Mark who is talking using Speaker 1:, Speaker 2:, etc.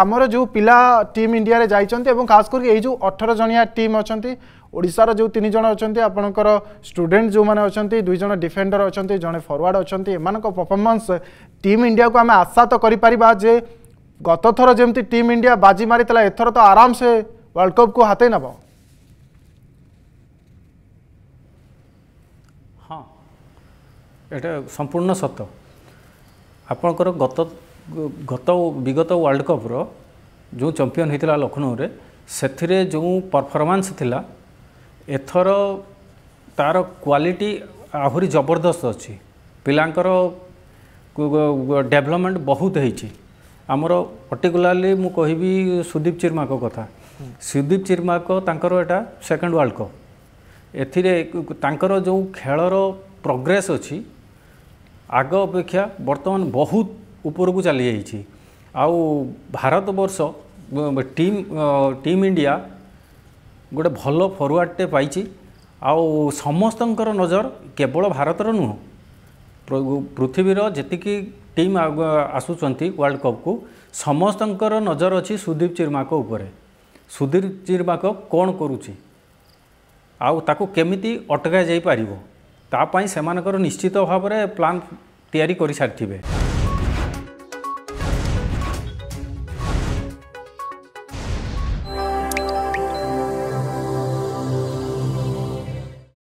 Speaker 1: ଆମର ଯେଉଁ ପିଲା ଟିମ୍ ଇଣ୍ଡିଆରେ ଯାଇଛନ୍ତି ଏବଂ ଖାସ କରିକି ଏଇ ଯେଉଁ ଅଠର ଜଣିଆ ଟିମ୍ ଅଛନ୍ତି ଓଡ଼ିଶାର ଯେଉଁ ତିନି ଜଣ ଅଛନ୍ତି ଆପଣଙ୍କର ଷ୍ଟୁଡେଣ୍ଟ ଯେଉଁମାନେ ଅଛନ୍ତି ଦୁଇ ଜଣ ଡିଫେଣ୍ଡର ଅଛନ୍ତି ଜଣେ ଫରୱାର୍ଡ଼ ଅଛନ୍ତି ଏମାନଙ୍କ ପର୍ଫର୍ମାନ୍ସ ଟିମ୍ ଇଣ୍ଡିଆକୁ ଆମେ ଆଶା ତ କରିପାରିବା ଯେ ଗତଥର ଯେମିତି ଟିମ୍ ଇଣ୍ଡିଆ ବାଜି ମାରିଥିଲା ଏଥର ତ ଆରାମସେ ୱାର୍ଲଡ କପ୍କୁ ହାତେଇ ନେବ
Speaker 2: ହଁ ଏଇଟା ସମ୍ପୂର୍ଣ୍ଣ ସତ ଆପଣଙ୍କର ଗତ ଗତ ବିଗତ ୱାର୍ଲଡ଼ କପ୍ର ଯେଉଁ ଚମ୍ପିଅନ୍ ହୋଇଥିଲା ଲକ୍ଷ୍ନୌରେ ସେଥିରେ ଯେଉଁ ପରଫର୍ମାନ୍ସ ଥିଲା ଏଥର ତା'ର କ୍ୱାଲିଟି ଆହୁରି ଜବରଦସ୍ତ ଅଛି ପିଲାଙ୍କର ଡେଭଲପମେଣ୍ଟ ବହୁତ ହେଇଛି ଆମର ପର୍ଟିକୁଲାରଲି ମୁଁ କହିବି ସୁଦୀପ ଚିର୍ମାଙ୍କ କଥା ସୁଦୀପ ଚିର୍ମାଙ୍କ ତାଙ୍କର ଏଇଟା ସେକେଣ୍ଡ ୱାର୍ଲଡ଼ କପ୍ ଏଥିରେ ତାଙ୍କର ଯେଉଁ ଖେଳର ପ୍ରୋଗ୍ରେସ୍ ଅଛି ଆଗ ଅପେକ୍ଷା ବର୍ତ୍ତମାନ ବହୁତ ଉପରକୁ ଚାଲିଯାଇଛି ଆଉ ଭାରତବର୍ଷ ଟିମ୍ ଟିମ୍ ଇଣ୍ଡିଆ ଗୋଟେ ଭଲ ଫରୱାର୍ଡ଼ଟେ ପାଇଛି ଆଉ ସମସ୍ତଙ୍କର ନଜର କେବଳ ଭାରତର ନୁହଁ ପୃଥିବୀର ଯେତିକି ଟିମ୍ ଆସୁଛନ୍ତି ୱାର୍ଲଡ଼ କପ୍କୁ ସମସ୍ତଙ୍କର ନଜର ଅଛି ସୁଦୀପ ଚିର୍ମାଙ୍କ ଉପରେ ସୁଧୀର ଚିର୍ମାଙ୍କ କ'ଣ କରୁଛି ଆଉ ତାକୁ କେମିତି ଅଟକା ଯାଇପାରିବ ତା ପାଇଁ ସେମାନଙ୍କର ନିଶ୍ଚିତ ଭାବରେ ପ୍ଲାନ୍ ତିଆରି କରିସାରିଥିବେ